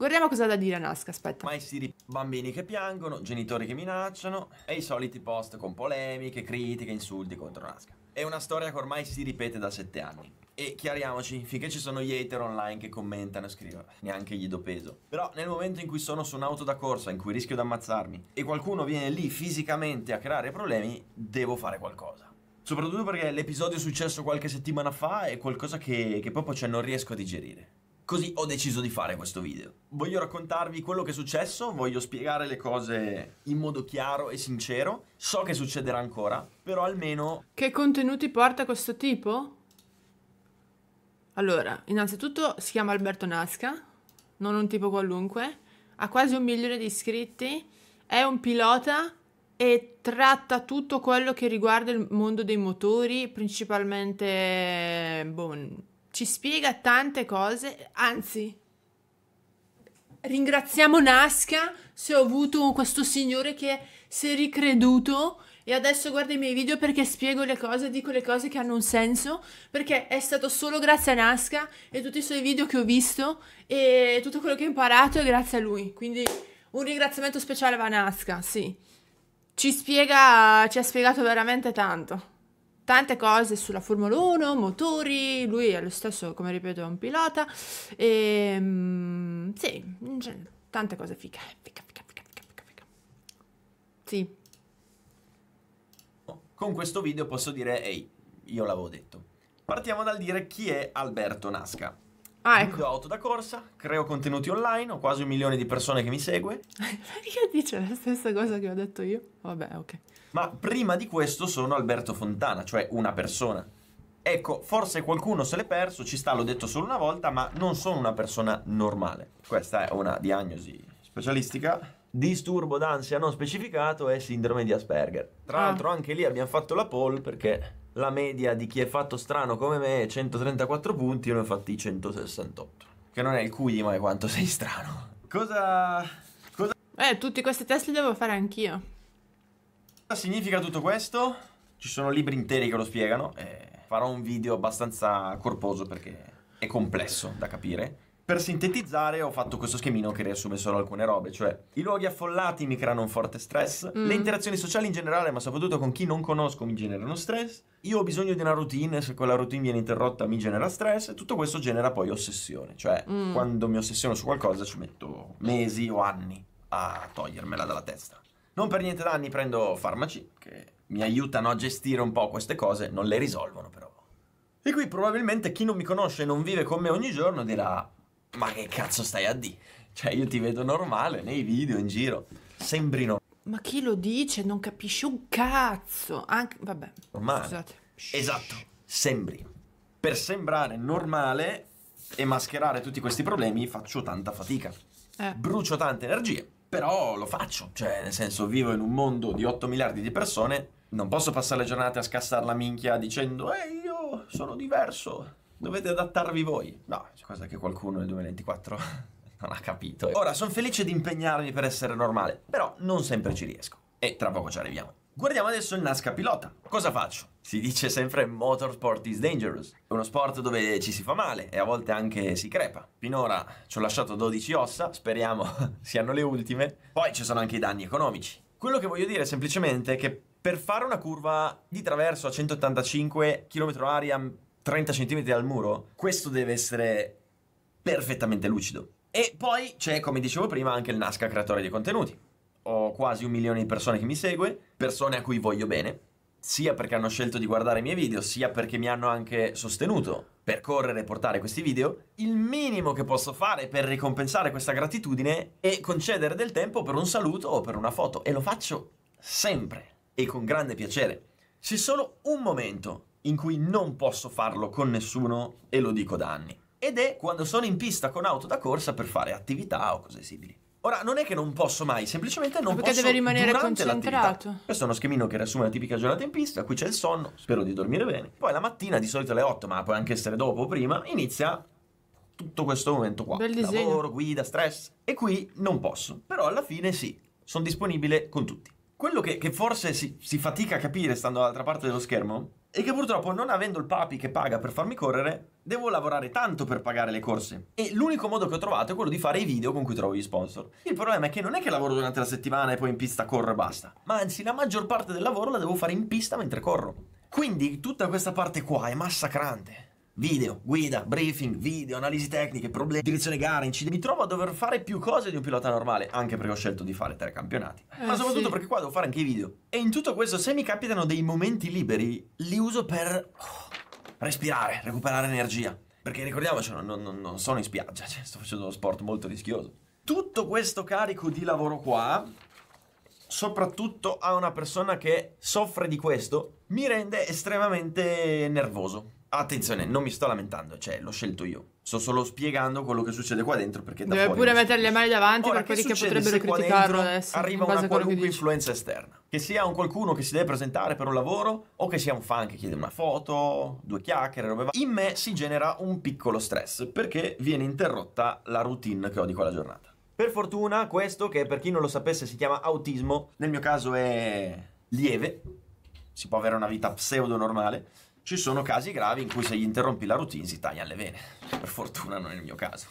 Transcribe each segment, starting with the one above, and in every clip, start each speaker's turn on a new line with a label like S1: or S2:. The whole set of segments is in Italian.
S1: Guardiamo cosa ha da dire a Nasca, aspetta.
S2: Maestri, bambini che piangono, genitori che minacciano e i soliti post con polemiche, critiche, insulti contro Nasca. È una storia che ormai si ripete da sette anni. E chiariamoci, finché ci sono gli hater online che commentano e scrivono, neanche gli do peso. Però nel momento in cui sono su un'auto da corsa, in cui rischio di ammazzarmi, e qualcuno viene lì fisicamente a creare problemi, devo fare qualcosa. Soprattutto perché l'episodio successo qualche settimana fa è qualcosa che, che proprio cioè, non riesco a digerire. Così ho deciso di fare questo video. Voglio raccontarvi quello che è successo, voglio spiegare le cose in modo chiaro e sincero. So che succederà ancora,
S1: però almeno... Che contenuti porta questo tipo? Allora, innanzitutto si chiama Alberto Nasca, non un tipo qualunque, ha quasi un milione di iscritti, è un pilota e tratta tutto quello che riguarda il mondo dei motori, principalmente boh, ci spiega tante cose, anzi ringraziamo Nasca se ho avuto questo signore che si è ricreduto e adesso guarda i miei video perché spiego le cose, dico le cose che hanno un senso, perché è stato solo grazie a Nasca e tutti i suoi video che ho visto e tutto quello che ho imparato è grazie a lui, quindi un ringraziamento speciale va a Nasca, sì. Ci spiega, ci ha spiegato veramente tanto tante cose sulla Formula 1, motori, lui è lo stesso, come ripeto, è un pilota, e ehm, sì, tante cose fiche, fica, fica, fica, fica, fica, Sì.
S2: Oh, con questo video posso dire, ehi, io l'avevo detto. Partiamo dal dire chi è Alberto Nasca. Ah, ecco. Video auto da corsa, creo contenuti online, ho quasi un milione di persone che mi segue.
S1: Perché dice la stessa cosa che ho detto io? Vabbè, ok.
S2: Ma prima di questo sono Alberto Fontana, cioè una persona. Ecco, forse qualcuno se l'è perso, ci sta, l'ho detto solo una volta, ma non sono una persona normale. Questa è una diagnosi specialistica. Disturbo d'ansia non specificato e sindrome di Asperger. Tra ah. l'altro anche lì abbiamo fatto la poll perché la media di chi è fatto strano come me è 134 punti, io ne ho fatti 168. Che non è il cui, ma è quanto sei strano.
S1: Cosa... cosa... Eh, tutti questi test li devo fare anch'io.
S2: Cosa significa tutto questo? Ci sono libri interi che lo spiegano. Eh, farò un video abbastanza corposo perché è complesso da capire. Per sintetizzare ho fatto questo schemino che riassume solo alcune robe, cioè i luoghi affollati mi creano un forte stress, mm. le interazioni sociali in generale, ma soprattutto con chi non conosco mi generano stress, io ho bisogno di una routine, se quella routine viene interrotta mi genera stress e tutto questo genera poi ossessione, cioè mm. quando mi ossessiono su qualcosa ci metto mesi o anni a togliermela dalla testa. Non per niente da anni prendo farmaci che mi aiutano a gestire un po' queste cose, non le risolvono però. E qui probabilmente chi non mi conosce e non vive con me ogni giorno dirà ma che cazzo stai a di? Cioè io ti vedo normale nei video in giro, sembri normale.
S1: Ma chi lo dice? Non capisce un cazzo. Anche, vabbè.
S2: Normale. Scusate. Esatto, sembri. Per sembrare normale e mascherare tutti questi problemi faccio tanta fatica. Eh. Brucio tante energie, però lo faccio. Cioè, nel senso, vivo in un mondo di 8 miliardi di persone, non posso passare le giornate a scassare la minchia dicendo, ehi, io sono diverso dovete adattarvi voi. No, c'è cosa che qualcuno nel 2024 non ha capito. Ora, sono felice di impegnarmi per essere normale, però non sempre ci riesco. E tra poco ci arriviamo. Guardiamo adesso il Nasca pilota. Cosa faccio? Si dice sempre motorsport is dangerous. È uno sport dove ci si fa male e a volte anche si crepa. Finora ci ho lasciato 12 ossa, speriamo siano le ultime. Poi ci sono anche i danni economici. Quello che voglio dire semplicemente è che per fare una curva di traverso a 185 km/h 30 cm dal muro, questo deve essere perfettamente lucido. E poi c'è, come dicevo prima, anche il Nasca creatore di contenuti. Ho quasi un milione di persone che mi segue, persone a cui voglio bene, sia perché hanno scelto di guardare i miei video, sia perché mi hanno anche sostenuto per correre e portare questi video. Il minimo che posso fare per ricompensare questa gratitudine è concedere del tempo per un saluto o per una foto, e lo faccio sempre e con grande piacere. C'è solo un momento in cui non posso farlo con nessuno e lo dico da anni. Ed è quando sono in pista con auto da corsa per fare attività o cose simili. Ora, non è che non posso mai, semplicemente non perché posso... Perché deve rimanere concentrato. Questo è uno schemino che riassume la tipica giornata in pista, qui c'è il sonno, spero di dormire bene. Poi la mattina, di solito alle 8, ma può anche essere dopo o prima, inizia tutto questo momento qua. Bel disegno. Lavoro, guida, stress. E qui non posso. Però alla fine sì, sono disponibile con tutti. Quello che, che forse si, si, fatica a capire stando dall'altra parte dello schermo è che purtroppo non avendo il papi che paga per farmi correre, devo lavorare tanto per pagare le corse. E l'unico modo che ho trovato è quello di fare i video con cui trovo gli sponsor. Il problema è che non è che lavoro durante la settimana e poi in pista corro e basta, ma anzi la maggior parte del lavoro la devo fare in pista mentre corro. Quindi tutta questa parte qua è massacrante video, guida, briefing, video, analisi tecniche, problemi, direzione gara, incidenti. Mi trovo a dover fare più cose di un pilota normale, anche perché ho scelto di fare tre campionati. Eh, ma soprattutto sì. perché qua devo fare anche i video. E in tutto questo, se mi capitano dei momenti liberi, li uso per oh, respirare, recuperare energia. Perché ricordiamoci, non, non, non sono in spiaggia, cioè, sto facendo uno sport molto rischioso. Tutto questo carico di lavoro qua soprattutto a una persona che soffre di questo, mi rende estremamente nervoso. Attenzione, non mi sto lamentando, cioè l'ho scelto io. Sto solo spiegando quello che succede qua dentro perché da Deve pure mettere
S1: le mani davanti per quelli che, che potrebbero criticarlo adesso. Arriva una qualunque
S2: influenza esterna. Che sia un qualcuno che si deve presentare per un lavoro o che sia un fan che chiede una foto, due chiacchiere, robe roba. In me si genera un piccolo stress perché viene interrotta la routine che ho di quella giornata. Per fortuna questo che per chi non lo sapesse si chiama autismo, nel mio caso è lieve, si può avere una vita pseudo normale ci sono casi gravi in cui se gli interrompi la routine si taglia le vene. Per fortuna non è il mio caso.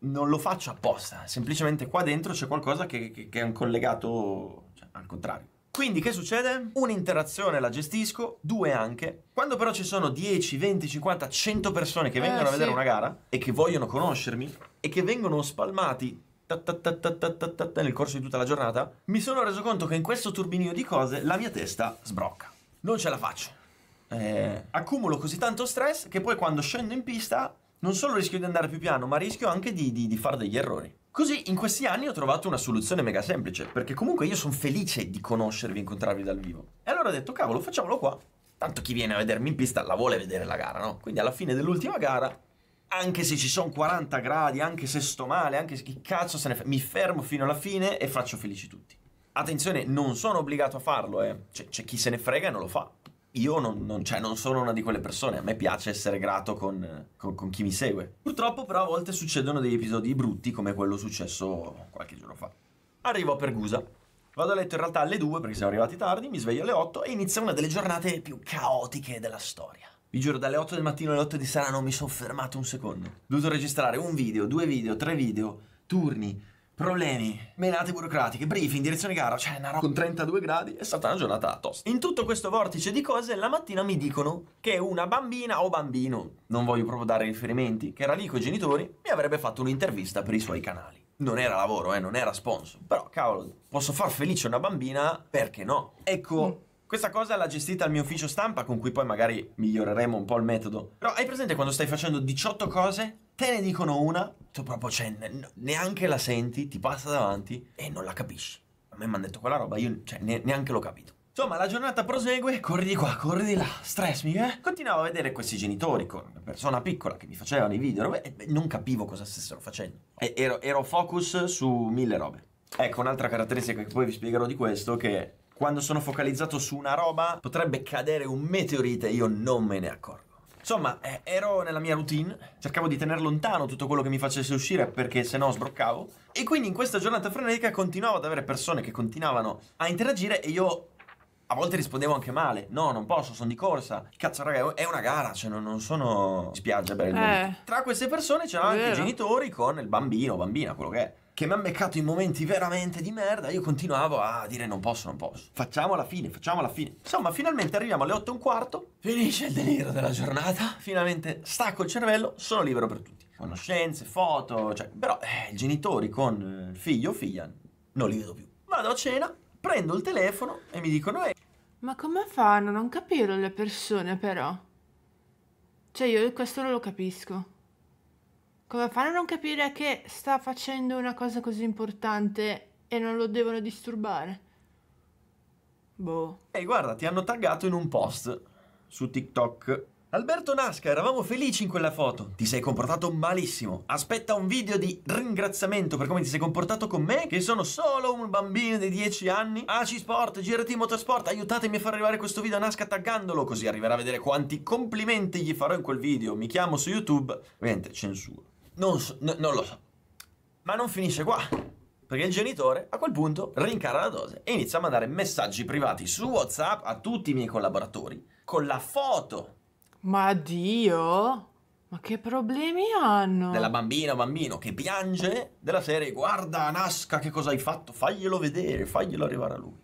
S2: Non lo faccio apposta, semplicemente qua dentro c'è qualcosa che, che, che è un collegato cioè, al contrario. Quindi che succede? Un'interazione la gestisco, due anche. Quando però ci sono 10, 20, 50, 100 persone che eh, vengono eh, a vedere sì. una gara e che vogliono conoscermi e che vengono spalmati ta ta ta nel corso di tutta la giornata, mi sono reso conto che in questo turbinio di cose la mia testa sbrocca. Non ce la faccio eh, accumulo così tanto stress che poi quando scendo in pista non solo rischio di andare più piano, ma rischio anche di, di, di fare degli errori. Così in questi anni ho trovato una soluzione mega semplice, perché comunque io sono felice di conoscervi, incontrarvi dal vivo. E allora ho detto, cavolo, facciamolo qua. Tanto chi viene a vedermi in pista la vuole vedere la gara, no? Quindi alla fine dell'ultima gara, anche se ci sono 40 gradi, anche se sto male, anche se chi cazzo se ne fa, mi fermo fino alla fine e faccio felici tutti. Attenzione, non sono obbligato a farlo, eh. Cioè, c'è chi se ne frega e non lo fa io non, non, cioè, non, sono una di quelle persone, a me piace essere grato con, con, con, chi mi segue. Purtroppo però a volte succedono degli episodi brutti come quello successo qualche giorno fa. Arrivo a Pergusa, vado a letto in realtà alle 2 perché siamo arrivati tardi, mi sveglio alle 8 e inizia una delle giornate più caotiche della storia. Vi giuro, dalle 8 del mattino alle 8 di sera non mi sono fermato un secondo. Ho dovuto registrare un video, due video, tre video, turni, problemi, menate burocratiche, briefing, direzione gara, cioè una roba con 32 gradi, è stata una giornata tosta. In tutto questo vortice di cose, la mattina mi dicono che una bambina o bambino, non voglio proprio dare riferimenti, che era lì con i genitori, mi avrebbe fatto un'intervista per i suoi canali. Non era lavoro, eh, non era sponsor, però cavolo, posso far felice una bambina, perché no? Ecco... Mm. Questa cosa l'ha gestita il mio ufficio stampa, con cui poi magari miglioreremo un po' il metodo. Però hai presente quando stai facendo 18 cose, te ne dicono una, tu proprio cioè, neanche la senti, ti passa davanti e non la capisci. A me mi hanno detto quella roba, io cioè, ne neanche l'ho capito. Insomma, la giornata prosegue, corri di qua, corri di là, stress mi Eh? Continuavo a vedere questi genitori con una persona piccola che mi facevano i video e non capivo cosa stessero facendo. E ero, ero focus su mille robe. Ecco, un'altra caratteristica che poi vi spiegherò di questo, che quando sono focalizzato su una roba potrebbe cadere un meteorite e io non me ne accorgo. Insomma, eh, ero nella mia routine, cercavo di tenere lontano tutto quello che mi facesse uscire perché se no sbroccavo. E quindi in questa giornata frenetica continuavo ad avere persone che continuavano a interagire e io a volte rispondevo anche male. No, non posso, sono di corsa. Cazzo, raga, è una gara, cioè non, non sono spiaggia per il Eh. Tra queste persone c'erano anche i genitori con il bambino, bambina, quello che è che mi ha beccato in momenti veramente di merda, io continuavo a dire non posso, non posso. Facciamo la fine, facciamo la fine. Insomma, finalmente arriviamo alle 8 e un quarto, finisce il delirio della giornata, finalmente stacco il cervello, sono libero per tutti. Conoscenze, foto, cioè, però eh, i genitori con eh, figlio o figlia non li vedo più. Vado a cena, prendo il telefono e mi dicono eh.
S1: Ma come fanno a non capirlo le persone però? Cioè io questo non lo capisco. Come fanno a non capire che sta facendo una cosa così importante e non lo devono disturbare?
S2: Boh. Ehi, hey, guarda, ti hanno taggato in un post su TikTok. Alberto Nasca, eravamo felici in quella foto. Ti sei comportato malissimo. Aspetta un video di ringraziamento per come ti sei comportato con me, che sono solo un bambino di 10 anni. Aci Sport, girati Motorsport, aiutatemi a far arrivare questo video a Nasca taggandolo, così arriverà a vedere quanti complimenti gli farò in quel video. Mi chiamo su YouTube. Ovviamente, censura. Non, so, no, non lo so. Ma non finisce qua, perché il genitore a quel punto rincara la dose e inizia a mandare messaggi privati su WhatsApp a tutti i miei collaboratori con la foto.
S1: Ma Dio! Ma che problemi hanno? Della
S2: bambina o bambino che piange, della serie guarda Nasca che cosa hai fatto, faglielo vedere, faglielo arrivare a lui.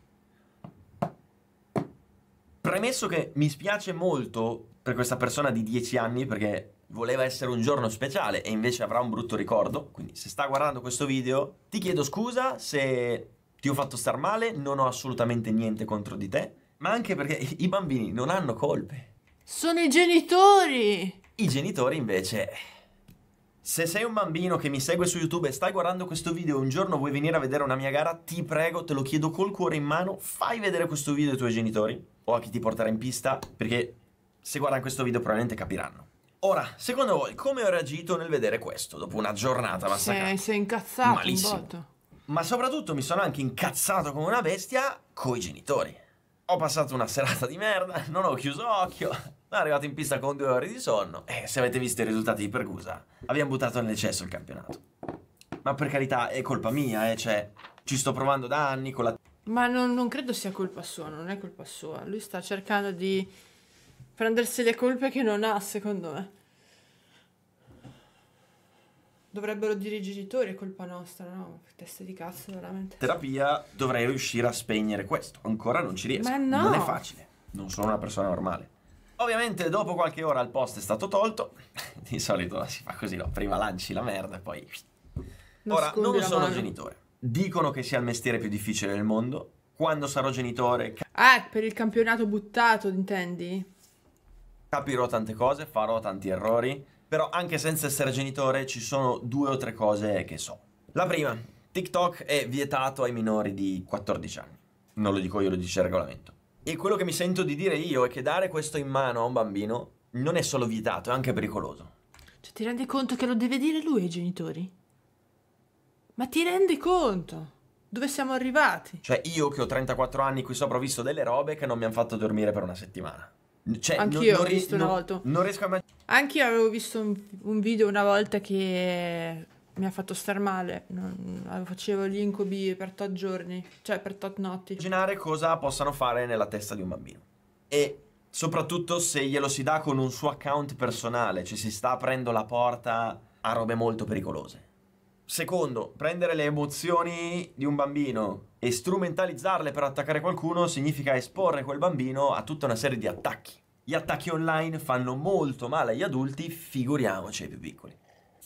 S2: Premesso che mi spiace molto per questa persona di 10 anni perché voleva essere un giorno speciale e invece avrà un brutto ricordo, quindi se sta guardando questo video ti chiedo scusa se ti ho fatto star male, non ho assolutamente niente contro di te, ma anche perché i bambini non hanno colpe. Sono i genitori! I genitori invece... Se sei un bambino che mi segue su YouTube e stai guardando questo video e un giorno vuoi venire a vedere una mia gara, ti prego, te lo chiedo col cuore in mano, fai vedere questo video ai tuoi genitori o a chi ti porterà in pista, perché se guardano questo video probabilmente capiranno. Ora, secondo voi come ho reagito nel vedere questo dopo una giornata massacrata? Sei, sei incazzato Malissimo. un botto. Ma soprattutto mi sono anche incazzato come una bestia coi genitori. Ho passato una serata di merda, non ho chiuso occhio, sono arrivato in pista con due ore di sonno e eh, se avete visto i risultati di Pergusa, abbiamo buttato nell'eccesso il campionato. Ma per carità, è colpa mia, eh, cioè, ci sto provando da anni con la...
S1: Ma non, non credo sia colpa sua, non è colpa sua. Lui sta cercando di prendersi le colpe che non ha, secondo me. Dovrebbero dire i genitori, è colpa nostra, no? Teste di cazzo, veramente.
S2: Terapia, dovrei riuscire a spegnere questo. Ancora non ci riesco. Ma no! Non è facile. Non sono una persona normale. Ovviamente dopo qualche ora il post è stato tolto. Di solito si fa così, no? Prima lanci la merda e poi...
S1: Ora, non sono mano.
S2: genitore. Dicono che sia il mestiere più difficile del mondo. Quando sarò genitore...
S1: Ah, per il campionato buttato, intendi?
S2: capirò tante cose, farò tanti errori, però anche senza essere genitore ci sono due o tre cose che so. La prima, TikTok è vietato ai minori di 14 anni. Non lo dico io, lo dice il regolamento. E quello che mi sento di dire io è che dare questo in mano a un bambino non è solo vietato, è anche pericoloso.
S1: Cioè, ti rendi conto che lo deve dire lui ai genitori? Ma ti rendi conto? Dove siamo arrivati?
S2: Cioè, io che ho 34 anni qui sopra ho visto delle robe che non mi hanno fatto dormire per una settimana. Cioè, Anch'io non, ho visto non, una volta. Non riesco a mangiare.
S1: Anch'io avevo visto un, un, video una volta che mi ha fatto star male. Non, facevo gli incubi per tot giorni, cioè per tot notti.
S2: Immaginare cosa possano fare nella testa di un bambino. E soprattutto se glielo si dà con un suo account personale, cioè si sta aprendo la porta a robe molto pericolose. Secondo, prendere le emozioni di un bambino e strumentalizzarle per attaccare qualcuno significa esporre quel bambino a tutta una serie di attacchi. Gli attacchi online fanno molto male agli adulti, figuriamoci ai più piccoli.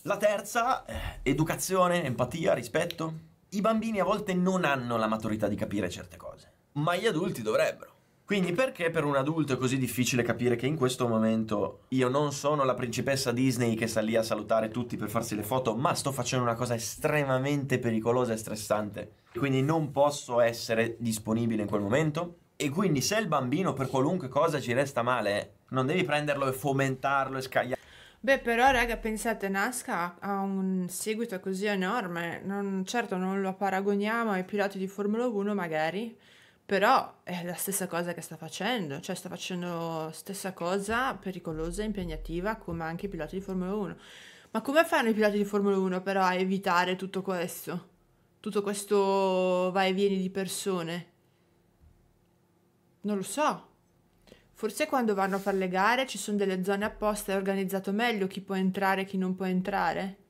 S2: La terza, eh, educazione, empatia, rispetto. I bambini a volte non hanno la maturità di capire certe cose, ma gli adulti dovrebbero. Quindi perché per un adulto è così difficile capire che in questo momento io non sono la principessa Disney che sta lì a salutare tutti per farsi le foto, ma sto facendo una cosa estremamente pericolosa e stressante. Quindi non posso essere disponibile in quel momento. E quindi se il bambino per qualunque cosa ci resta male, non devi prenderlo e fomentarlo e scagliarlo.
S1: Beh, però, raga, pensate, Nasca ha un seguito così enorme. Non, certo, non lo paragoniamo ai piloti di Formula 1, magari però è la stessa cosa che sta facendo, cioè sta facendo stessa cosa pericolosa e impegnativa come anche i piloti di Formula 1. Ma come fanno i piloti di Formula 1 però a evitare tutto questo? Tutto questo va e vieni di persone? Non lo so. Forse quando vanno a fare le gare ci sono delle zone apposta, è organizzato meglio chi può entrare e chi non può entrare?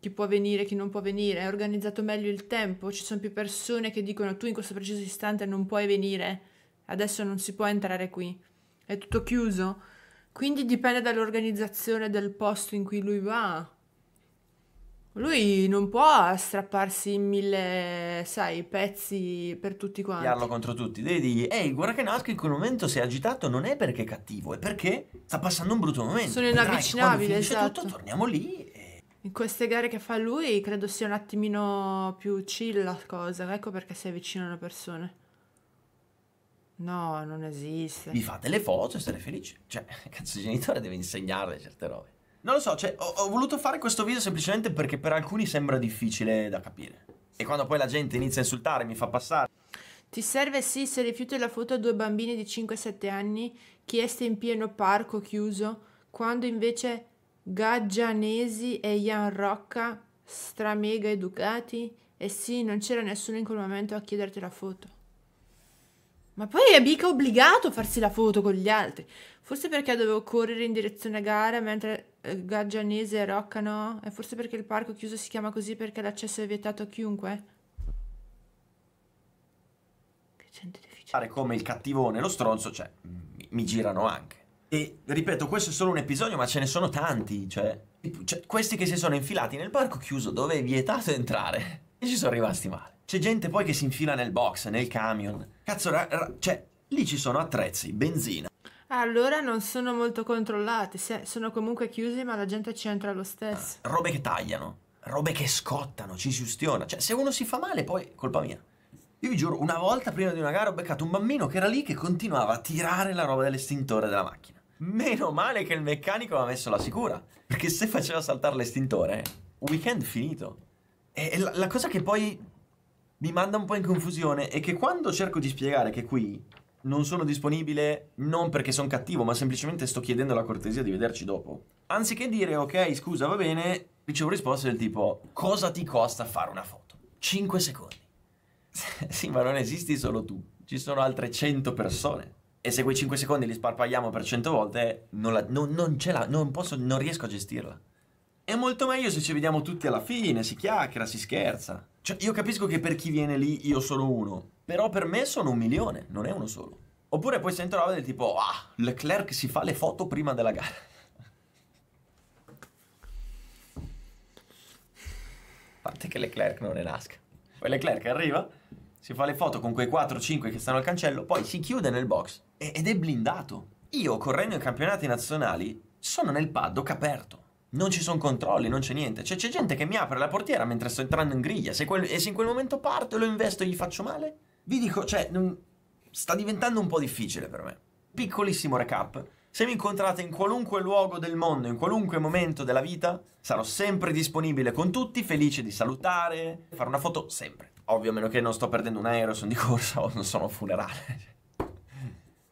S1: chi può venire, chi non può venire, è organizzato meglio il tempo, ci sono più persone che dicono tu in questo preciso istante non puoi venire, adesso non si può entrare qui, è tutto chiuso. Quindi dipende dall'organizzazione del posto in cui lui va. Lui non può strapparsi in mille, sai, pezzi per tutti quanti. Piarlo
S2: contro tutti. Devi dirgli, ehi, guarda che Natsuki in quel momento si è agitato non è perché è cattivo, è perché sta passando un brutto momento. Sono inavvicinabili, esatto. tutto, torniamo lì
S1: in queste gare che fa lui credo sia un attimino più chill la cosa, ecco perché si vicino alle persone. No, non esiste. Vi fate le
S2: foto e state felici. Cioè, cazzo, il genitore deve insegnarle certe robe. Non lo so, cioè, ho, ho voluto fare questo video semplicemente perché per alcuni sembra difficile da capire. E quando poi la gente inizia a insultare, mi fa passare.
S1: Ti serve sì se rifiuti la foto a due bambini di 5-7 anni chieste in pieno parco chiuso, quando invece Gaggianesi e Ian Rocca, stramega educati. E sì, non c'era nessuno in quel momento a chiederti la foto. Ma poi è mica obbligato a farsi la foto con gli altri. Forse perché dovevo correre in direzione gara mentre eh, Gaggianese e Rocca no? E forse perché il parco chiuso si chiama così perché l'accesso è vietato a chiunque?
S2: Che gente Fare Come il cattivone, lo stronzo, cioè, mi, mi girano anche. E ripeto, questo è solo un episodio, ma ce ne sono tanti. Cioè, cioè, questi che si sono infilati nel parco chiuso dove è vietato entrare. E ci sono rimasti male. C'è gente poi che si infila nel box, nel camion. Cazzo, cioè, lì ci sono attrezzi, benzina.
S1: Allora non sono molto controllati, sono comunque chiusi, ma la gente ci entra lo stesso.
S2: Ah, robe che tagliano, robe che scottano, ci si ustiona. Cioè, se uno si fa male, poi colpa mia. Io vi giuro, una volta prima di una gara ho beccato un bambino che era lì che continuava a tirare la roba dell'estintore della macchina. Meno male che il meccanico mi ha messo la sicura, perché se faceva saltare l'estintore, weekend finito. E la, la cosa che poi mi manda un po' in confusione è che quando cerco di spiegare che qui non sono disponibile non perché sono cattivo, ma semplicemente sto chiedendo la cortesia di vederci dopo, anziché dire ok, scusa, va bene, ricevo risposte del tipo cosa ti costa fare una foto? 5 secondi. sì, ma non esisti solo tu, ci sono altre 100 persone e se quei 5 secondi li sparpagliamo per 100 volte, non, la, non, non ce la, non, posso, non riesco a gestirla. È molto meglio se ci vediamo tutti alla fine, si chiacchiera, si scherza. Cioè, io capisco che per chi viene lì io sono uno, però per me sono un milione, non è uno solo. Oppure poi sento roba del tipo, ah, Leclerc si fa le foto prima della gara. A parte che Leclerc non è nasca. Poi Leclerc arriva, si fa le foto con quei 4-5 che stanno al cancello, poi si chiude nel box ed è blindato. Io, correndo in campionati nazionali, sono nel paddock aperto. Non ci sono controlli, non c'è niente. Cioè, c'è gente che mi apre la portiera mentre sto entrando in griglia. Se quel, e se in quel momento parto e lo investo e gli faccio male? Vi dico, cioè, non, sta diventando un po' difficile per me. Piccolissimo recap. Se mi incontrate in qualunque luogo del mondo, in qualunque momento della vita, sarò sempre disponibile con tutti, felice di salutare, fare una foto sempre. Ovvio, a meno che non sto perdendo un aereo, sono di corsa o non sono funerale.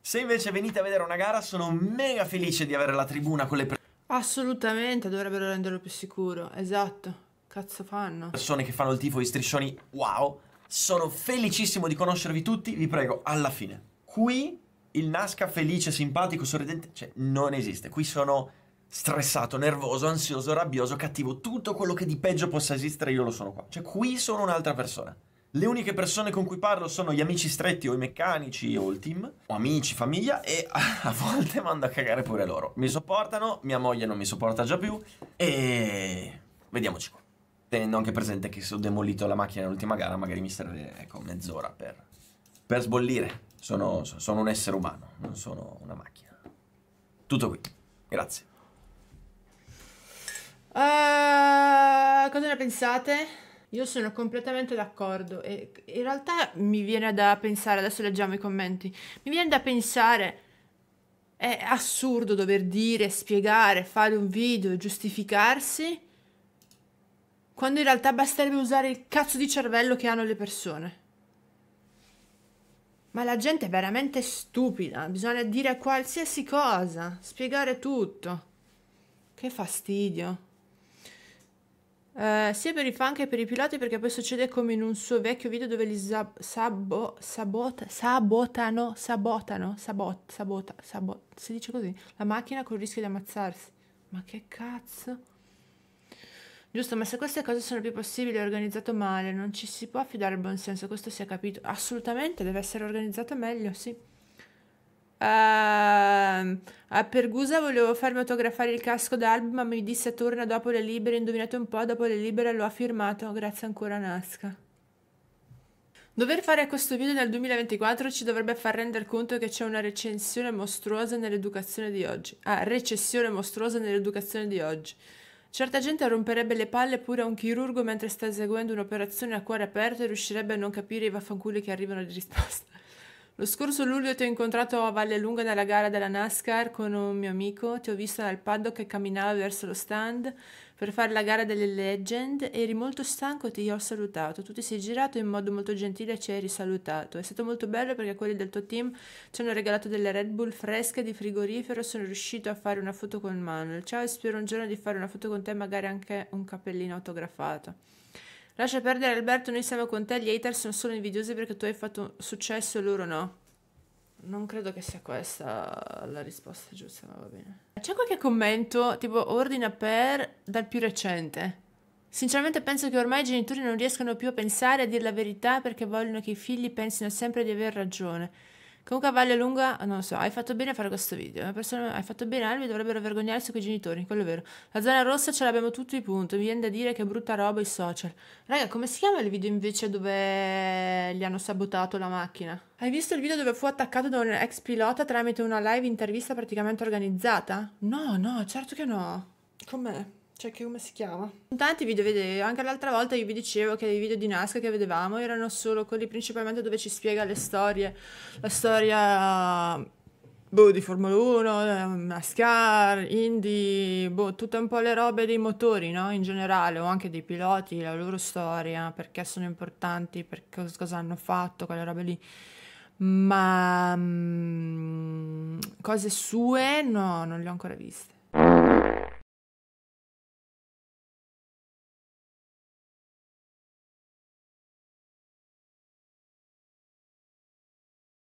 S2: Se invece venite a vedere una gara, sono mega felice di avere la tribuna con le persone. Assolutamente,
S1: dovrebbero renderlo più sicuro, esatto. Cazzo fanno?
S2: Persone che fanno il tifo, i striscioni, wow. Sono felicissimo di conoscervi tutti, vi prego, alla fine. Qui il Nasca felice, simpatico, sorridente, cioè non esiste. Qui sono stressato, nervoso, ansioso, rabbioso, cattivo, tutto quello che di peggio possa esistere io lo sono qua. Cioè qui sono un'altra persona. Le uniche persone con cui parlo sono gli amici stretti o i meccanici o il team, o amici, famiglia, e a volte mando a cagare pure loro. Mi sopportano, mia moglie non mi sopporta già più, e vediamoci qua. Tenendo anche presente che se ho demolito la macchina nell'ultima gara, magari mi serve ecco, mezz'ora per, per sbollire. Sono, sono un essere umano, non sono una macchina. Tutto qui, grazie.
S1: Uh, cosa ne pensate? Io sono completamente d'accordo e in realtà mi viene da pensare, adesso leggiamo i commenti, mi viene da pensare, è assurdo dover dire, spiegare, fare un video giustificarsi quando in realtà basterebbe usare il cazzo di cervello che hanno le persone. Ma la gente è veramente stupida, bisogna dire qualsiasi cosa, spiegare tutto. Che fastidio. Eh, sia per i fan che per i piloti perché poi succede come in un suo vecchio video dove li sab- sabo- sabota- sabotano, sabotano, sabot- sabota, sabot- si dice così, la macchina col rischio di ammazzarsi. Ma che cazzo? Giusto, ma se queste cose sono più possibili è organizzato male, non ci si può affidare al buon senso, questo si è capito. Assolutamente, deve essere organizzato meglio, sì. Uh, a Pergusa volevo farmi autografare il casco d'album, ma mi disse torna dopo le libere. Indovinate un po', dopo le libere lo ha firmato. Grazie ancora, Nasca. Dover fare questo video nel 2024 ci dovrebbe far rendere conto che c'è una recensione mostruosa nell'educazione di oggi. Ah, recessione mostruosa nell'educazione di oggi. Certa gente romperebbe le palle pure a un chirurgo mentre sta eseguendo un'operazione a cuore aperto e riuscirebbe a non capire i vaffanculi che arrivano di risposta. Lo scorso luglio ti ho incontrato a Valle Lunga nella gara della NASCAR con un mio amico, ti ho visto dal paddock che camminava verso lo stand per fare la gara delle legend, eri molto stanco e ti ho salutato, tu ti sei girato in modo molto gentile e ci hai risalutato. È stato molto bello perché quelli del tuo team ci hanno regalato delle Red Bull fresche di frigorifero, sono riuscito a fare una foto con Manuel. Ciao e spero un giorno di fare una foto con te, magari anche un cappellino autografato. Lascia perdere Alberto, noi siamo con te, gli hater sono solo invidiosi perché tu hai fatto successo e loro no. Non credo che sia questa la risposta giusta, ma va bene. C'è qualche commento tipo ordina per dal più recente? Sinceramente penso che ormai i genitori non riescano più a pensare a dire la verità perché vogliono che i figli pensino sempre di aver ragione. Comunque a Valle Lunga, non so, hai fatto bene a fare questo video. Le persone, hai fatto bene, Albi dovrebbero vergognarsi con i genitori, quello è vero. La zona rossa ce l'abbiamo tutti, punto. Mi viene da dire che brutta roba i social. Raga, come si chiama il video invece dove gli hanno sabotato la macchina? Hai visto il video dove fu attaccato da un ex pilota tramite una live intervista praticamente organizzata? No, no, certo che no. Com'è? Cioè, che come si chiama? Tanti video vedevo, anche l'altra volta io vi dicevo che i video di Nasca che vedevamo erano solo quelli principalmente dove ci spiega le storie, la storia boh, di Formula 1, NASCAR, Indy, boh, tutte un po' le robe dei motori, no? In generale, o anche dei piloti, la loro storia, perché sono importanti, per cosa hanno fatto, quelle robe lì ma mh, mm,
S2: cose sue no, non le ho ancora viste.